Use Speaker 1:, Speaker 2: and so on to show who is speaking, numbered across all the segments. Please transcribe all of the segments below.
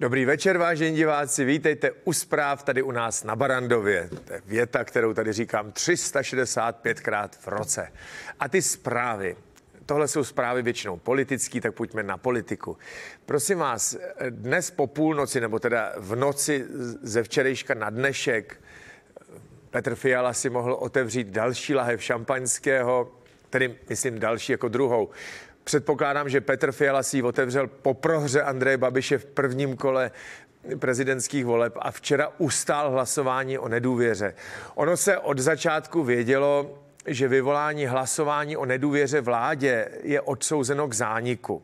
Speaker 1: Dobrý večer, vážení diváci, vítejte u zpráv tady u nás na Barandově. To je věta, kterou tady říkám 365krát v roce. A ty zprávy, tohle jsou zprávy většinou politický, tak pojďme na politiku. Prosím vás, dnes po půlnoci, nebo teda v noci ze včerejška na dnešek, Petr Fiala si mohl otevřít další lahev šampaňského, tedy myslím další jako druhou. Předpokládám, že Petr Fiala si otevřel po prohře Andreje Babiše v prvním kole prezidentských voleb a včera ustál hlasování o nedůvěře. Ono se od začátku vědělo, že vyvolání hlasování o nedůvěře vládě je odsouzeno k zániku.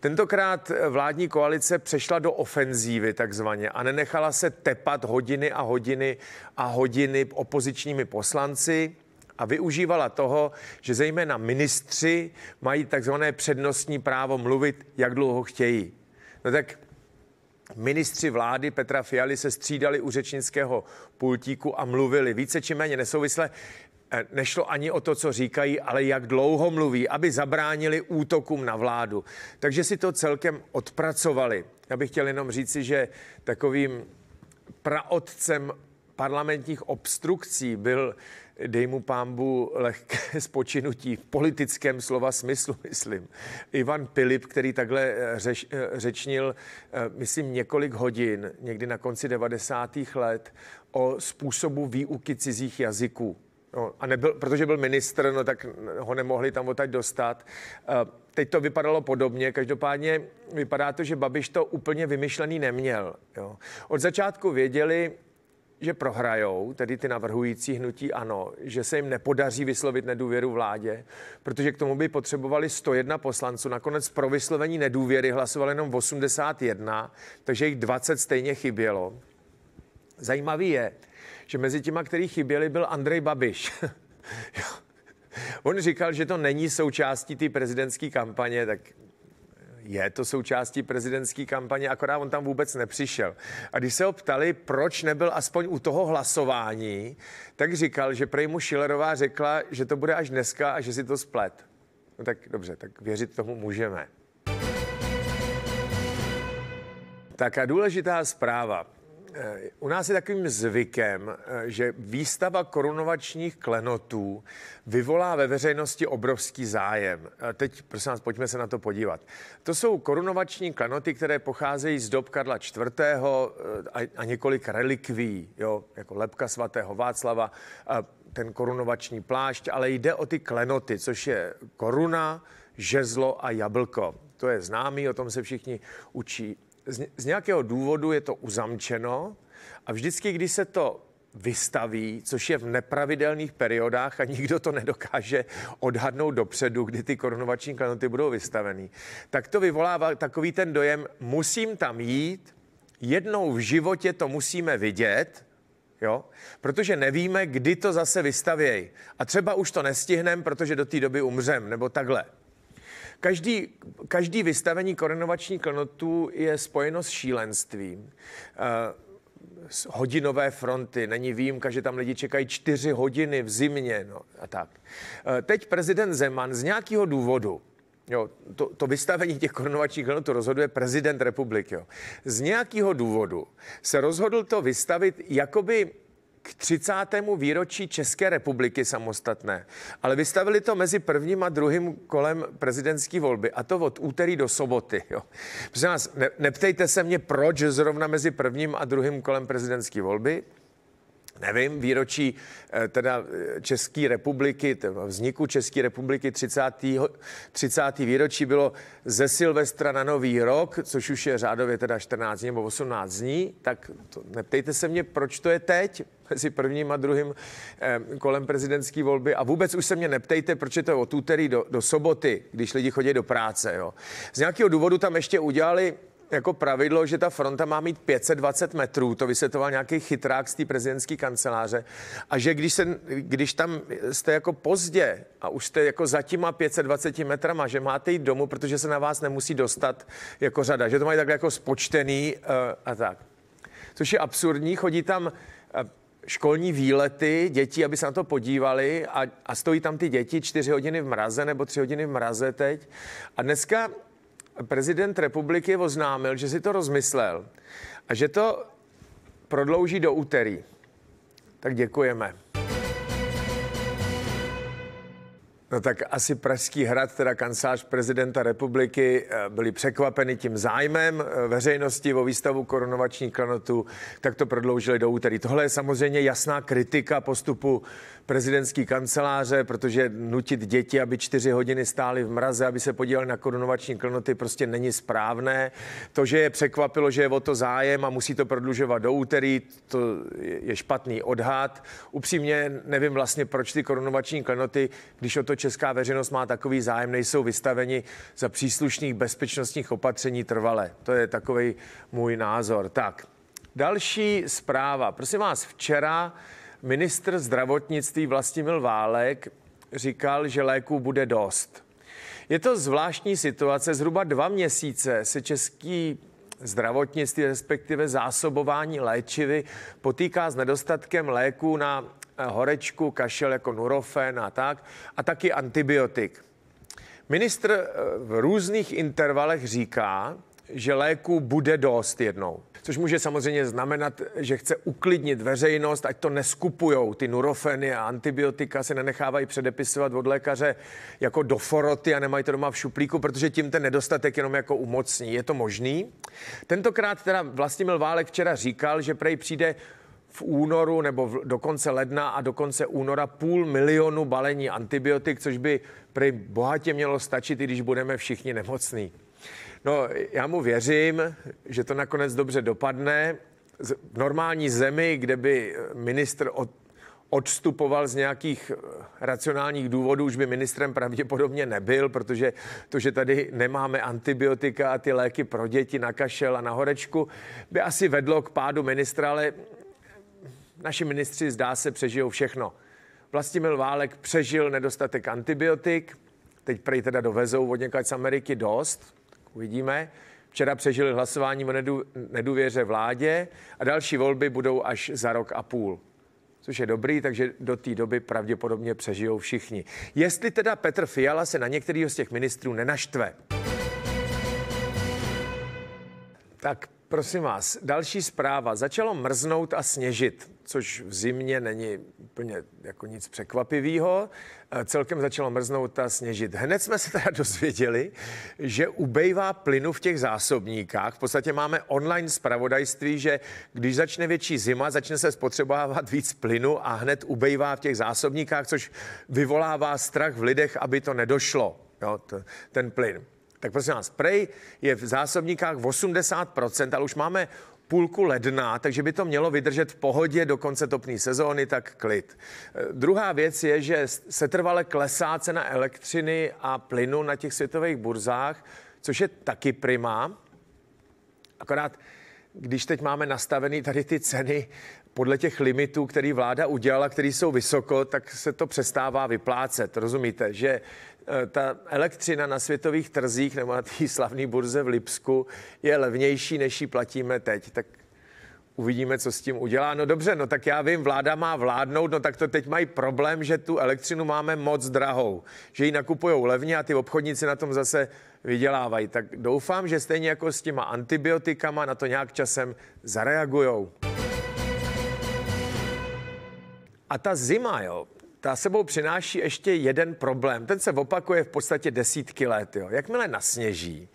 Speaker 1: Tentokrát vládní koalice přešla do ofenzívy takzvaně a nenechala se tepat hodiny a hodiny a hodiny opozičními poslanci a využívala toho, že zejména ministři mají takzvané přednostní právo mluvit, jak dlouho chtějí. No tak ministři vlády Petra Fialy se střídali u řečnického pultíku a mluvili více či méně nesouvisle. Eh, nešlo ani o to, co říkají, ale jak dlouho mluví, aby zabránili útokům na vládu. Takže si to celkem odpracovali. Já bych chtěl jenom říci, že takovým praotcem parlamentních obstrukcí byl, dej mu pámbu, lehké spočinutí v politickém slova smyslu, myslím. Ivan Pilip, který takhle eh, řeš, eh, řečnil, eh, myslím, několik hodin, někdy na konci 90. let, o způsobu výuky cizích jazyků. No, a nebyl, protože byl ministr, no tak ho nemohli tam odtaď dostat. Teď to vypadalo podobně, každopádně vypadá to, že Babiš to úplně vymyšlený neměl. Jo. Od začátku věděli, že prohrajou, tedy ty navrhující hnutí ano, že se jim nepodaří vyslovit nedůvěru vládě, protože k tomu by potřebovali 101 poslanců. Nakonec pro vyslovení nedůvěry hlasovali jenom 81, takže jich 20 stejně chybělo. Zajímavý je, že mezi těma, který chyběli, byl Andrej Babiš. On říkal, že to není součástí té prezidentské kampaně, tak je to součástí prezidentské kampaně, akorát on tam vůbec nepřišel. A když se ho ptali, proč nebyl aspoň u toho hlasování, tak říkal, že prej mu Schillerová řekla, že to bude až dneska a že si to splet. No tak dobře, tak věřit tomu můžeme. Tak a důležitá zpráva. Eh, u nás je takovým zvykem, eh, že výstava korunovačních klenotů vyvolá ve veřejnosti obrovský zájem. Eh, teď, prosím vás, pojďme se na to podívat. To jsou korunovační klenoty, které pocházejí z dob Karla IV. a několik relikví, jo, jako lepka svatého Václava, ten korunovační plášť, ale jde o ty klenoty, což je koruna, žezlo a jablko. To je známý, o tom se všichni učí z, z nějakého důvodu je to uzamčeno a vždycky, když se to vystaví, což je v nepravidelných periodách a nikdo to nedokáže odhadnout dopředu, kdy ty korunovační klenoty budou vystavený, tak to vyvolává takový ten dojem, musím tam jít, jednou v životě to musíme vidět, jo? protože nevíme, kdy to zase vystavějí. A třeba už to nestihneme, protože do té doby umřem, nebo takhle. Každý, každý vystavení korenovační klnotů je spojeno s šílenstvím. Eh, hodinové fronty, není výjimka, že tam lidi čekají čtyři hodiny v zimě no, a tak. Eh, teď prezident Zeman z nějakého důvodu Jo, to, to vystavení těch korunovačních hlenů, rozhoduje prezident republiky. Jo. Z nějakého důvodu se rozhodl to vystavit jakoby k 30. výročí České republiky samostatné, ale vystavili to mezi prvním a druhým kolem prezidentské volby a to od úterý do soboty. Jo. Prosím ne, neptejte se mě, proč zrovna mezi prvním a druhým kolem prezidentské volby, nevím, výročí eh, teda eh, České republiky, vzniku České republiky 30. 30. výročí bylo ze Silvestra na Nový rok, což už je řádově teda 14 nebo 18 dní, tak to, neptejte se mě, proč to je teď, mezi prvním a druhým eh, kolem prezidentské volby. A vůbec už se mě neptejte, proč je to od úterý do, do soboty, když lidi chodí do práce. Jo. Z nějakého důvodu tam ještě udělali jako pravidlo, že ta fronta má mít 520 metrů, to vysvětloval nějaký chytrák z té prezidentské kanceláře, a že když, se, když tam jste jako pozdě a už jste jako za těma 520 metrama, že máte jít domů, protože se na vás nemusí dostat jako řada, že to mají takhle jako spočtený uh, a tak. Což je absurdní, chodí tam eh, školní výlety dětí, aby se na to podívali a, a stojí tam ty děti čtyři hodiny v mraze nebo tři hodiny v mraze teď. A dneska prezident republiky oznámil, že si to rozmyslel a že to prodlouží do úterý. Tak děkujeme. No tak asi Pražský hrad, teda kancelář prezidenta republiky, eh, byli překvapeni tím zájmem eh, veřejnosti o výstavu korunovačních klenotů, tak to prodloužili do úterý. Tohle je samozřejmě jasná kritika postupu prezidentský kanceláře, protože nutit děti, aby čtyři hodiny stály v mraze, aby se podívali na korunovační klenoty, prostě není správné. To, že je překvapilo, že je o to zájem a musí to prodlužovat do úterý, to je špatný odhad. Upřímně nevím vlastně, proč ty korunovační klenoty, když o to česká veřejnost má takový zájem, nejsou vystaveni za příslušných bezpečnostních opatření trvale. To je takový můj názor. Tak, další zpráva. Prosím vás, včera ministr zdravotnictví Vlastimil Válek říkal, že léků bude dost. Je to zvláštní situace. Zhruba dva měsíce se český zdravotnictví, respektive zásobování léčivy, potýká s nedostatkem léků na horečku, kašel jako nurofen a tak, a taky antibiotik. Ministr eh, v různých intervalech říká, že léku bude dost jednou. Což může samozřejmě znamenat, že chce uklidnit veřejnost, ať to neskupujou. Ty nurofeny a antibiotika se nenechávají předepisovat od lékaře jako do foroty a nemají to doma v šuplíku, protože tím ten nedostatek jenom jako umocní. Je to možný? Tentokrát teda Vlastimil Válek včera říkal, že prej přijde v únoru nebo v, do konce ledna a do konce února půl milionu balení antibiotik, což by pri bohatě mělo stačit, i když budeme všichni nemocní. No, já mu věřím, že to nakonec dobře dopadne. V normální zemi, kde by ministr od, odstupoval z nějakých eh, racionálních důvodů, už by ministrem pravděpodobně nebyl, protože to, že tady nemáme antibiotika a ty léky pro děti na kašel a na horečku, by asi vedlo k pádu ministra, ale Naši ministři zdá se přežijou všechno. Vlastimil Válek přežil nedostatek antibiotik, teď prej teda dovezou od někač z Ameriky dost, uvidíme. Včera přežili hlasování o nedů, nedůvěře vládě a další volby budou až za rok a půl. Což je dobrý, takže do té doby pravděpodobně přežijou všichni. Jestli teda Petr Fiala se na některého z těch ministrů nenaštve. Tak Prosím vás, další zpráva. Začalo mrznout a sněžit, což v zimě není úplně jako nic překvapivého. Eh, celkem začalo mrznout a sněžit. Hned jsme se teda dozvěděli, že ubejvá plynu v těch zásobníkách. V podstatě máme online zpravodajství, že když začne větší zima, začne se spotřebovávat víc plynu a hned ubejvá v těch zásobníkách, což vyvolává strach v lidech, aby to nedošlo, jo, ten plyn. Tak prosím vás, prej je v zásobníkách 80%, ale už máme půlku ledna, takže by to mělo vydržet v pohodě do konce topné sezóny, tak klid. Eh, druhá věc je, že setrvale klesá cena elektřiny a plynu na těch světových burzách, což je taky prima. Akorát když teď máme nastavený tady ty ceny podle těch limitů, který vláda udělala, který jsou vysoko, tak se to přestává vyplácet. Rozumíte, že eh, ta elektřina na světových trzích nebo na té slavné burze v Lipsku je levnější, než ji platíme teď. Tak uvidíme, co s tím udělá. No dobře, no tak já vím, vláda má vládnout, no tak to teď mají problém, že tu elektřinu máme moc drahou, že ji nakupují levně a ty obchodníci na tom zase vydělávají. Tak doufám, že stejně jako s těma antibiotikama na to nějak časem zareagujou. A ta zima, jo, ta sebou přináší ještě jeden problém. Ten se opakuje v podstatě desítky let. Jo. Jakmile nasněží,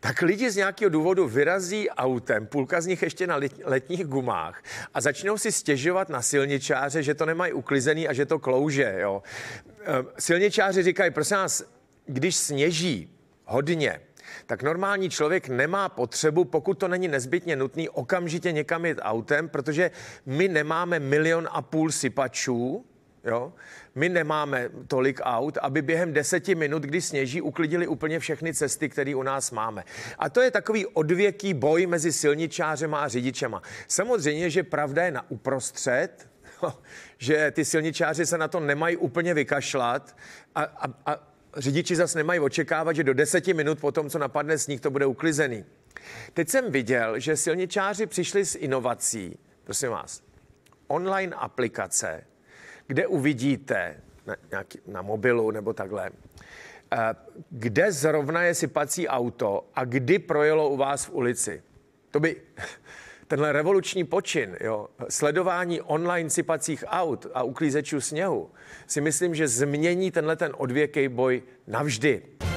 Speaker 1: tak lidi z nějakého důvodu vyrazí autem, půlka z nich ještě na letních gumách a začnou si stěžovat na silničáře, že to nemají uklizený a že to klouže. Jo. Ehm, silničáři říkají, prosím nás, když sněží hodně, tak normální člověk nemá potřebu, pokud to není nezbytně nutný, okamžitě někam jet autem, protože my nemáme milion a půl sypačů, Jo? My nemáme tolik aut, aby během deseti minut, kdy sněží, uklidili úplně všechny cesty, které u nás máme. A to je takový odvěký boj mezi silničářem a řidičema. Samozřejmě, že pravda je na uprostřed, že ty silničáři se na to nemají úplně vykašlat a, a, a řidiči zase nemají očekávat, že do deseti minut po tom, co napadne sníh, to bude uklizený. Teď jsem viděl, že silničáři přišli s inovací, prosím vás, online aplikace, kde uvidíte na, nějaký, na mobilu nebo takhle, eh, kde zrovna je sypací auto a kdy projelo u vás v ulici. To by tenhle revoluční počin, jo, sledování online sypacích aut a uklízečů sněhu, si myslím, že změní tenhle ten odvěkej boj navždy.